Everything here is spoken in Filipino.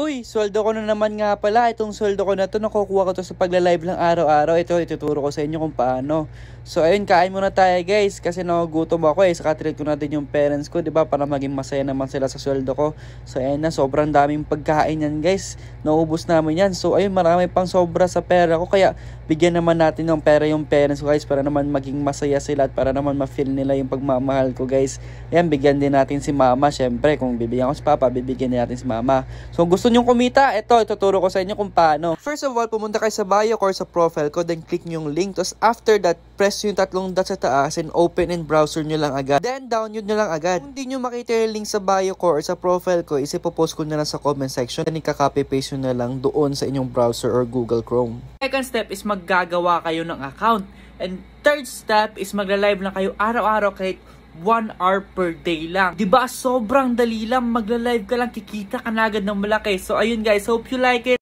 Uy, sweldo ko na naman nga pala. Itong sweldo ko na to, nakukuha ko to sa pagla-live lang araw-araw. Ito, ituturo ko sa inyo kung paano. So, ayun, kain muna tayo guys. Kasi nagugutom ako eh. Saka treat ko na din yung parents ko, di ba? Para maging masaya naman sila sa sweldo ko. So, ayun na, sobrang daming pagkain yan guys. Naubos namin yan. So, ayun, marami pang sobra sa pera ko. Kaya, bigyan naman natin ng pera yung parents ko guys. Para naman maging masaya sila at para naman ma-feel nila yung pagmamahal ko guys. Ayan, bigyan din natin si mama. Siyempre, kung bibigyan ko si papa, bibigyan din natin si mama. So, gusto gusto nyong kumita, ito, ituturo ko sa inyo kung paano. First of all, pumunta kayo sa bio ko or sa profile ko, then click nyo yung link. Tapos after that, press yung tatlong dot sa taas and open in browser nyo lang agad. Then download nyo lang agad. Kung di nyo makita yung link sa bio ko or sa profile ko, isipopost ko na lang sa comment section. Then copy paste nyo na lang doon sa inyong browser or Google Chrome. Second step is maggagawa kayo ng account. And third step is magla-live lang kayo araw-araw kahit 1 hour per day lang. ba diba? Sobrang dali lang. Magla-live ka lang. Kikita ka na agad ng malaki. So, ayun guys. Hope you like it.